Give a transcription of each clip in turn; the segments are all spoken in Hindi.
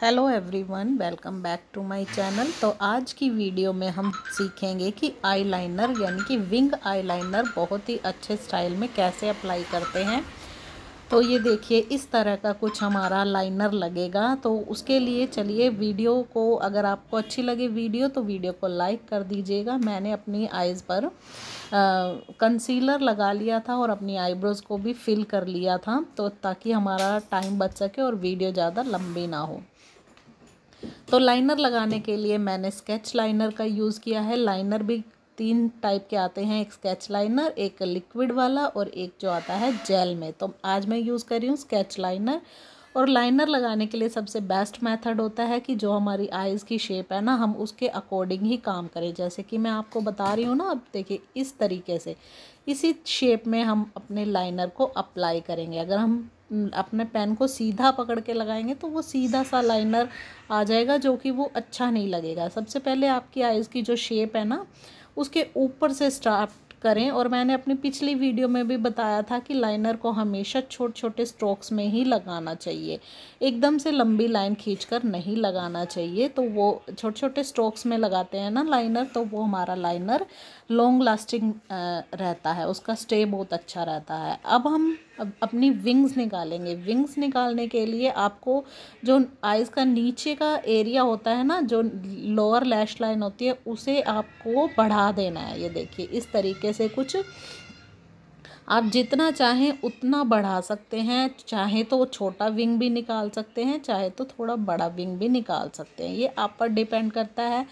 hello everyone welcome back to my channel तो आज की वीडियो में हम सीखेंगे कि आईलाइनर यानी कि विंग आईलाइनर बहुत ही अच्छे स्टाइल में कैसे अप्लाई करते हैं तो ये देखिए इस तरह का कुछ हमारा लाइनर लगेगा तो उसके लिए चलिए वीडियो को अगर आपको अच्छी लगे वीडियो तो वीडियो को लाइक कर दीजिएगा मैंने अपनी आइज़ पर कंसीलर लगा लिया था और अपनी आईब्रोज़ को भी फिल कर लिया था तो ताकि हमारा टाइम बच सके और वीडियो ज़्यादा लंबी ना हो तो लाइनर लगाने के लिए मैंने स्केच लाइनर का यूज़ किया है लाइनर भी तीन टाइप के आते हैं एक स्केच लाइनर एक लिक्विड वाला और एक जो आता है जेल में तो आज मैं यूज़ कर रही हूँ स्केच लाइनर और लाइनर लगाने के लिए सबसे बेस्ट मेथड होता है कि जो हमारी आइज़ की शेप है ना हम उसके अकॉर्डिंग ही काम करें जैसे कि मैं आपको बता रही हूँ ना अब देखिए इस तरीके से इसी शेप में हम अपने लाइनर को अप्लाई करेंगे अगर हम अपने पेन को सीधा पकड़ के लगाएंगे तो वो सीधा सा लाइनर आ जाएगा जो कि वो अच्छा नहीं लगेगा सबसे पहले आपकी आइज़ की जो शेप है ना उसके ऊपर से स्टाफ करें और मैंने अपनी पिछली वीडियो में भी बताया था कि लाइनर को हमेशा छोटे छोटे स्ट्रोक्स में ही लगाना चाहिए एकदम से लंबी लाइन खींचकर नहीं लगाना चाहिए तो वो छोटे छोटे स्ट्रोक्स में लगाते हैं ना लाइनर तो वो हमारा लाइनर लॉन्ग लास्टिंग रहता है उसका स्टे बहुत अच्छा रहता है अब हम अब अपनी विंग्स निकालेंगे विंग्स निकालने के लिए आपको जो आइज़ का नीचे का एरिया होता है ना जो लोअर लैश लाइन होती है उसे आपको बढ़ा देना है ये देखिए इस तरीके से कुछ आप जितना चाहें उतना बढ़ा सकते हैं चाहे तो छोटा विंग भी निकाल सकते हैं चाहे तो थोड़ा बड़ा विंग भी निकाल सकते हैं ये आप पर डिपेंड करता है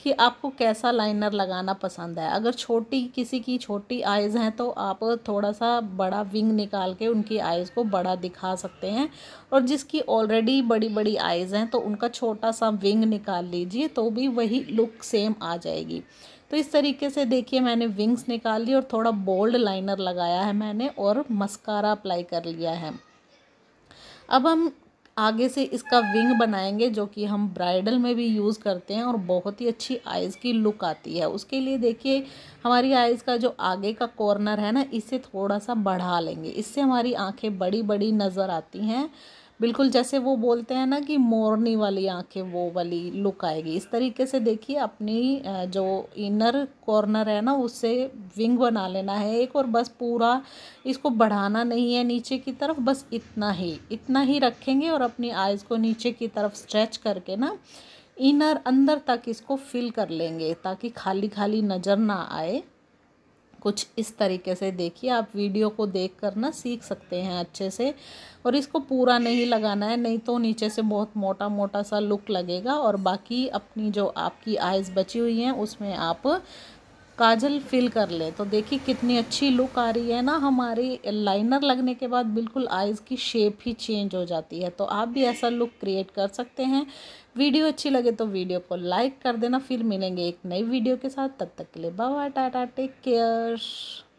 कि आपको कैसा लाइनर लगाना पसंद है अगर छोटी किसी की छोटी आइज़ हैं तो आप थोड़ा सा बड़ा विंग निकाल के उनकी आइज़ को बड़ा दिखा सकते हैं और जिसकी ऑलरेडी बड़ी बड़ी आइज़ हैं तो उनका छोटा सा विंग निकाल लीजिए तो भी वही लुक सेम आ जाएगी तो इस तरीके से देखिए मैंने विंग्स निकाल ली और थोड़ा बोल्ड लाइनर लगाया है मैंने और मस्कारा अप्लाई कर लिया है अब हम आगे से इसका विंग बनाएंगे जो कि हम ब्राइडल में भी यूज़ करते हैं और बहुत ही अच्छी आइज़ की लुक आती है उसके लिए देखिए हमारी आइज़ का जो आगे का कॉर्नर है ना इसे थोड़ा सा बढ़ा लेंगे इससे हमारी आंखें बड़ी बड़ी नज़र आती हैं बिल्कुल जैसे वो बोलते हैं ना कि मोरनी वाली आंखें वो वाली लुक आएगी इस तरीके से देखिए अपनी जो इनर कॉर्नर है ना उससे विंग बना लेना है एक और बस पूरा इसको बढ़ाना नहीं है नीचे की तरफ बस इतना ही इतना ही रखेंगे और अपनी आइज़ को नीचे की तरफ स्ट्रेच करके ना इनर अंदर तक इसको फिल कर लेंगे ताकि खाली खाली नज़र ना आए कुछ इस तरीके से देखिए आप वीडियो को देख कर ना सीख सकते हैं अच्छे से और इसको पूरा नहीं लगाना है नहीं तो नीचे से बहुत मोटा मोटा सा लुक लगेगा और बाकी अपनी जो आपकी आइज़ बची हुई हैं उसमें आप काजल फिल कर ले तो देखिए कितनी अच्छी लुक आ रही है ना हमारी लाइनर लगने के बाद बिल्कुल आइज़ की शेप ही चेंज हो जाती है तो आप भी ऐसा लुक क्रिएट कर सकते हैं वीडियो अच्छी लगे तो वीडियो को लाइक कर देना फिर मिलेंगे एक नई वीडियो के साथ तब तक के लिए बाबा टाटा टेक केयर